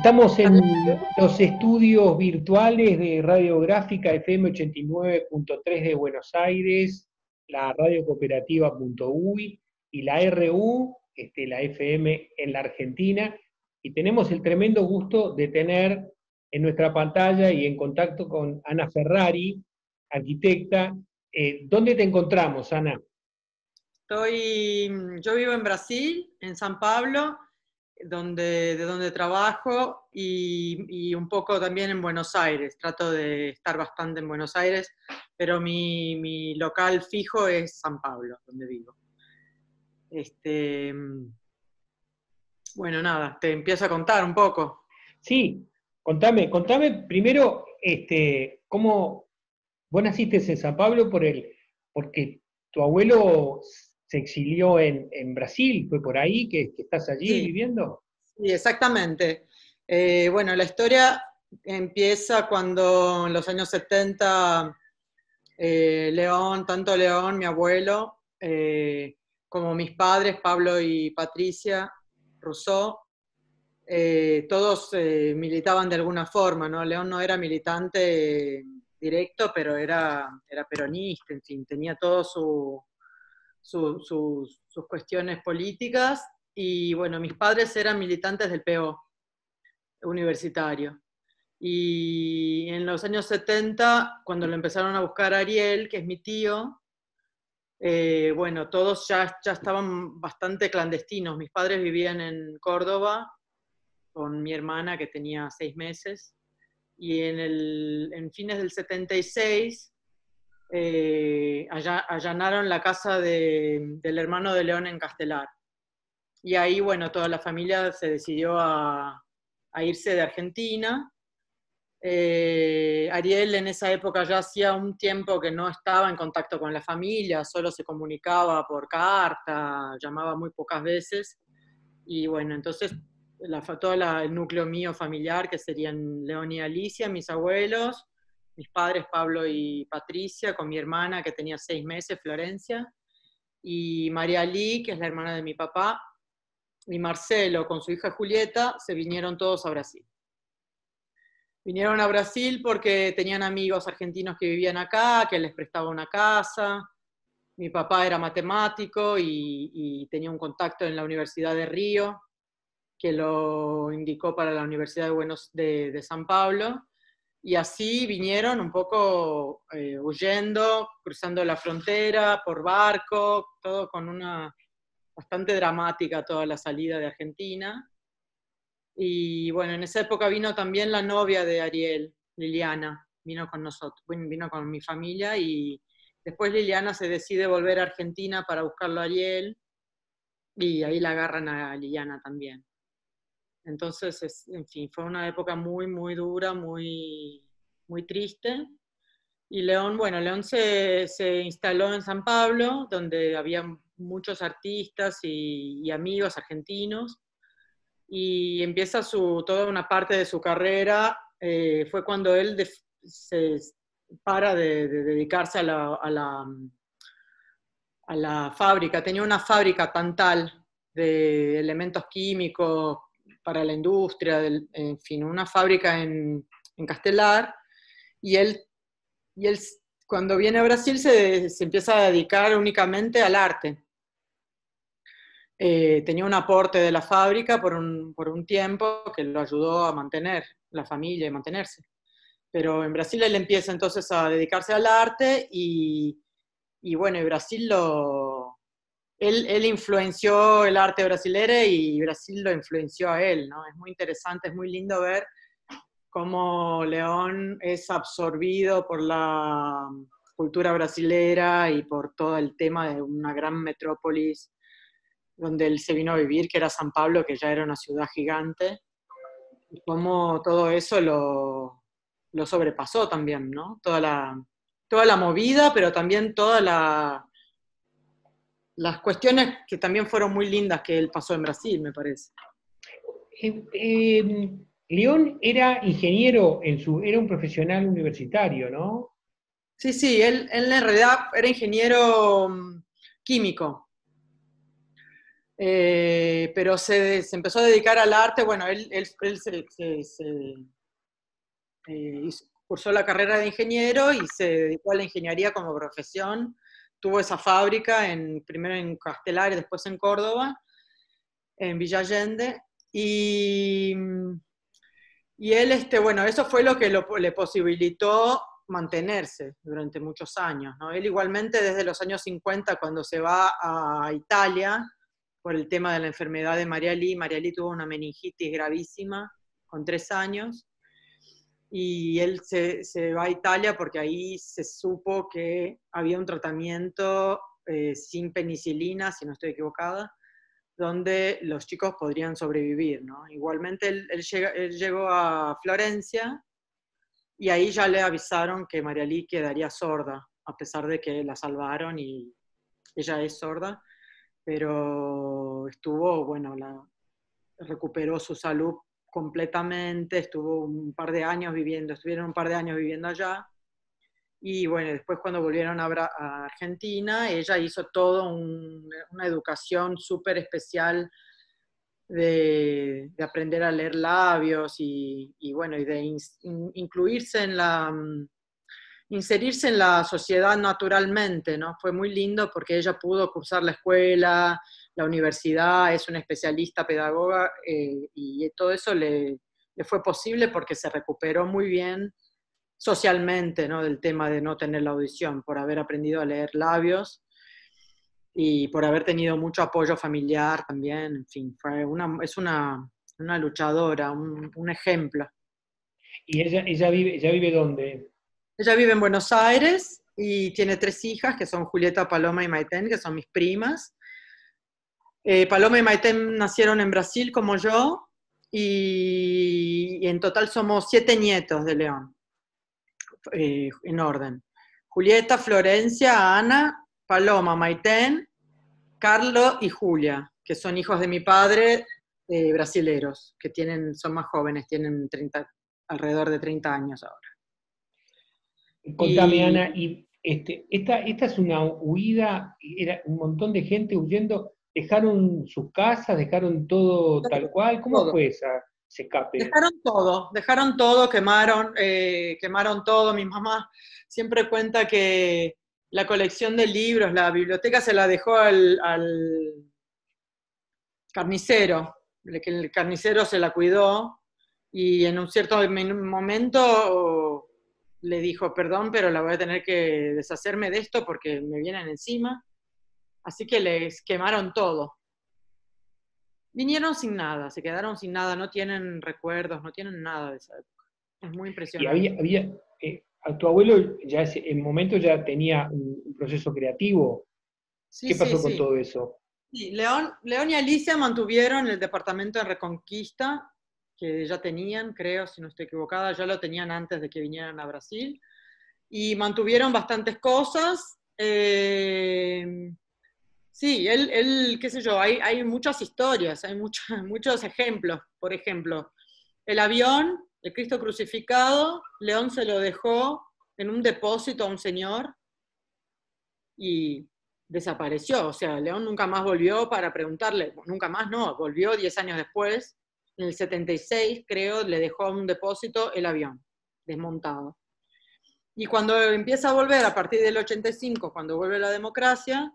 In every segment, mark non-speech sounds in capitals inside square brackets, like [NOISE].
Estamos en los estudios virtuales de Radiográfica FM 89.3 de Buenos Aires, la Radio y la RU, este, la FM en la Argentina, y tenemos el tremendo gusto de tener en nuestra pantalla y en contacto con Ana Ferrari, arquitecta. Eh, ¿Dónde te encontramos, Ana? yo vivo en Brasil, en San Pablo, donde, de donde trabajo y, un poco también en Buenos Aires. Trato de estar bastante en Buenos Aires, pero mi, mi local fijo es San Pablo, donde vivo. Este, bueno, nada, te empiezo a contar un poco. Sí, contame, contame primero este, cómo vos naciste en San Pablo por el, porque tu abuelo se exilió en, Brasil, fue por ahí que, estás allí viviendo. Sí, exactamente. Eh, bueno, la historia empieza cuando en los años 70 eh, León, tanto León, mi abuelo, eh, como mis padres, Pablo y Patricia Rousseau, todos militaban de alguna forma, ¿no? León no era militante directo, pero era, era peronista, en fin, tenía todo su, sus cuestiones políticas y bueno, mis padres eran militantes del PO universitario. Y en los años 70, cuando lo empezaron a buscar Ariel, que es mi tío, eh, bueno, todos ya, ya estaban bastante clandestinos. Mis padres vivían en Córdoba con mi hermana que tenía seis meses. Y en, el, en fines del 76 eh, allanaron la casa del hermano de León en Castelar. Y ahí, bueno, toda la familia se decidió a, irse de Argentina. Eh, Ariel en esa época ya hacía un tiempo que no estaba en contacto con la familia, solo se comunicaba por carta, llamaba muy pocas veces. Y bueno, entonces la, todo el núcleo mío familiar, que serían León y Alicia, mis abuelos, mis padres, Pablo y Patricia, con mi hermana que tenía seis meses, Florencia, y María Lee, que es la hermana de mi papá, y Marcelo con su hija Julieta, se vinieron todos a Brasil. Vinieron a Brasil porque tenían amigos argentinos que vivían acá, que les prestaba una casa. Mi papá era matemático y, tenía un contacto en la Universidad de Río, que lo indicó para la Universidad de, Buenos, de San Pablo y así vinieron un poco eh, huyendo, cruzando la frontera, por barco, todo con una bastante dramática toda la salida de Argentina. Y bueno, en esa época vino también la novia de Ariel, Liliana, vino con nosotros, vino con mi familia y después Liliana se decide volver a Argentina para buscarlo a Ariel y ahí la agarran a Liliana también. Entonces, en fin, fue una época muy, muy dura, muy, muy triste. Y León, bueno, León se, instaló en San Pablo, donde había muchos artistas y, amigos argentinos, y empieza su, toda una parte de su carrera, eh, fue cuando él se para de, dedicarse a la, fábrica, tenía una fábrica pantal de elementos químicos, para la industria, del, en fin, una fábrica en, en Castelar, y él, y él cuando viene a Brasil se, se, empieza a dedicar únicamente al arte. Eh, tenía un aporte de la fábrica por un, por un, tiempo que lo ayudó a mantener la familia y mantenerse. Pero en Brasil él empieza entonces a dedicarse al arte y, y bueno, y Brasil lo, él, influenció el arte brasileño y Brasil lo influenció a él, ¿no? Es muy interesante, es muy lindo ver cómo León es absorbido por la cultura brasilera y por todo el tema de una gran metrópolis donde él se vino a vivir, que era San Pablo, que ya era una ciudad gigante, y cómo todo eso lo, sobrepasó también, ¿no? Toda toda la movida, pero también toda la las cuestiones que también fueron muy lindas que él pasó en Brasil, me parece. Eh, eh, León era ingeniero, en su, era un profesional universitario, ¿no? Sí, sí, él, en realidad era ingeniero mm, químico. Eh, pero se, empezó a dedicar al arte, bueno, él, se, cursó la carrera de ingeniero y se dedicó a la ingeniería como profesión tuvo esa fábrica, en, primero en Castelar y después en Córdoba, en Villa Allende. Y, y él, este, bueno, eso fue lo que le posibilitó mantenerse durante muchos años. ¿no? Él igualmente desde los años 50, cuando se va a Italia, por el tema de la enfermedad de María María Lí tuvo una meningitis gravísima con tres años, y él se, va a Italia porque ahí se supo que había un tratamiento eh, sin penicilina, si no estoy equivocada, donde los chicos podrían sobrevivir. ¿no? Igualmente él, llegó a Florencia y ahí ya le avisaron que María Marialí quedaría sorda, a pesar de que la salvaron y ella es sorda, pero estuvo, bueno, la, recuperó su salud completamente, estuvo un par de años viviendo, estuvieron un par de años viviendo allá. Y bueno, después cuando volvieron a, a Argentina, ella hizo todo una educación súper especial de, aprender a leer labios y, bueno, y de incluirse en la, mm, inserirse en la sociedad naturalmente, ¿no? Fue muy lindo porque ella pudo cursar la escuela, la universidad es una especialista pedagoga eh, y todo eso le, fue posible porque se recuperó muy bien socialmente ¿no? del tema de no tener la audición, por haber aprendido a leer labios y por haber tenido mucho apoyo familiar también, en fin, es una, luchadora, un, ejemplo. ¿Y ella, ella, vive, ella vive dónde? Ella vive en Buenos Aires y tiene tres hijas, que son Julieta, Paloma y Maiten, que son mis primas. Eh, Paloma y Maitén nacieron en Brasil como yo y, en total somos siete nietos de León, eh, en orden. Julieta, Florencia, Ana, Paloma, Maitén, Carlo y Julia, que son hijos de mi padre, eh, brasileros, que tienen, son más jóvenes, tienen 30, alrededor de 30 años ahora. Contame, Ana, este, esta, esta es una huida, era un montón de gente huyendo ¿Dejaron sus casas? ¿Dejaron todo tal cual? ¿Cómo fue esa, ese escape? Dejaron todo, dejaron todo, quemaron, eh, quemaron todo. Mi mamá siempre cuenta que la colección de libros, la biblioteca se la dejó al, al carnicero, que el carnicero se la cuidó y en un cierto momento le dijo, perdón, pero la voy a tener que deshacerme de esto porque me vienen encima. Así que les quemaron todo. Vinieron sin nada, se quedaron sin nada, no tienen recuerdos, no tienen nada de esa época. Es muy impresionante. Eh, tu abuelo ya ese, en el momento ya tenía un, proceso creativo. Sí, ¿Qué pasó con todo eso? León, León y Alicia mantuvieron el departamento de Reconquista, que ya tenían, creo, si no estoy equivocada, ya lo tenían antes de que vinieran a Brasil, y mantuvieron bastantes cosas. Eh, Sí, él, qué sé yo, hay, muchas historias, hay [LAUGHS] muchos ejemplos. Por ejemplo, el avión, el Cristo crucificado, León se lo dejó en un depósito a un señor y desapareció. O sea, León nunca más volvió para preguntarle, nunca más no, volvió 10 años después, en el 76 creo, le dejó en un depósito el avión desmontado. Y cuando empieza a volver, a partir del 85, cuando vuelve la democracia,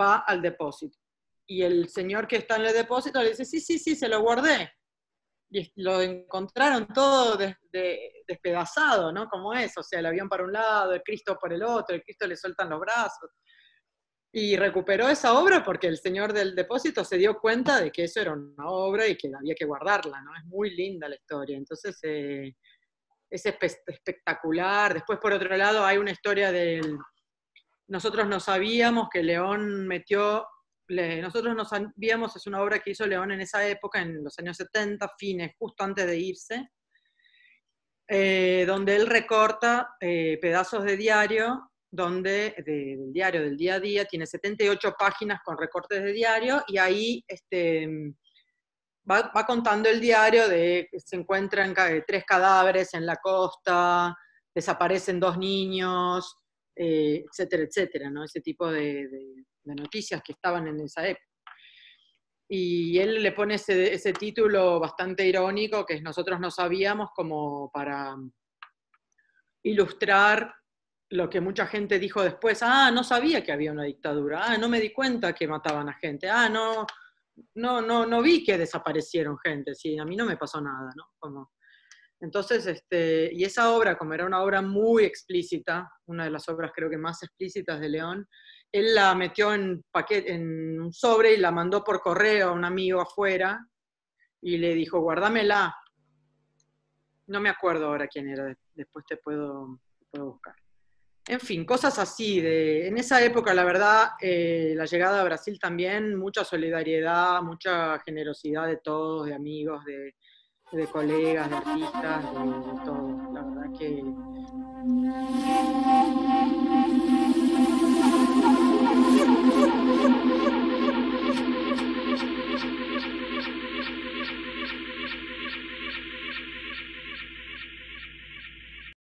va al depósito. Y el señor que está en el depósito le dice, sí, sí, sí, se lo guardé. Y lo encontraron todo despedazado, ¿no? Como es, o sea, el avión para un lado, el Cristo por el otro, el Cristo le sueltan los brazos. Y recuperó esa obra porque el señor del depósito se dio cuenta de que eso era una obra y que había que guardarla, ¿no? Es muy linda la historia. Entonces, eh, es espectacular. Después, por otro lado, hay una historia del, nosotros no sabíamos que León metió, nosotros no sabíamos, es una obra que hizo León en esa época, en los años 70, fines, justo antes de irse, eh, donde él recorta eh, pedazos de diario, donde del diario del día a día, tiene 78 páginas con recortes de diario y ahí este, va, va contando el diario de que se encuentran tres cadáveres en la costa, desaparecen dos niños, eh, etcétera, etcétera, ¿no? Ese tipo de, noticias que estaban en esa época. Y él le pone ese, título bastante irónico que nosotros no sabíamos como para ilustrar lo que mucha gente dijo después, ah, no sabía que había una dictadura, ah, no me di cuenta que mataban a gente, ah, no, no, no, vi que desaparecieron gente, sí, a mí no me pasó nada, ¿no? Como, entonces, este, y esa obra, como era una obra muy explícita, una de las obras creo que más explícitas de León, él la metió en, paquete, en un sobre y la mandó por correo a un amigo afuera y le dijo, guárdamela. No me acuerdo ahora quién era, después te puedo, buscar. En fin, cosas así. De, en esa época, la verdad, eh, la llegada a Brasil también, mucha solidaridad, mucha generosidad de todos, de amigos, de, de colegas, de artistas, de, todo. La verdad que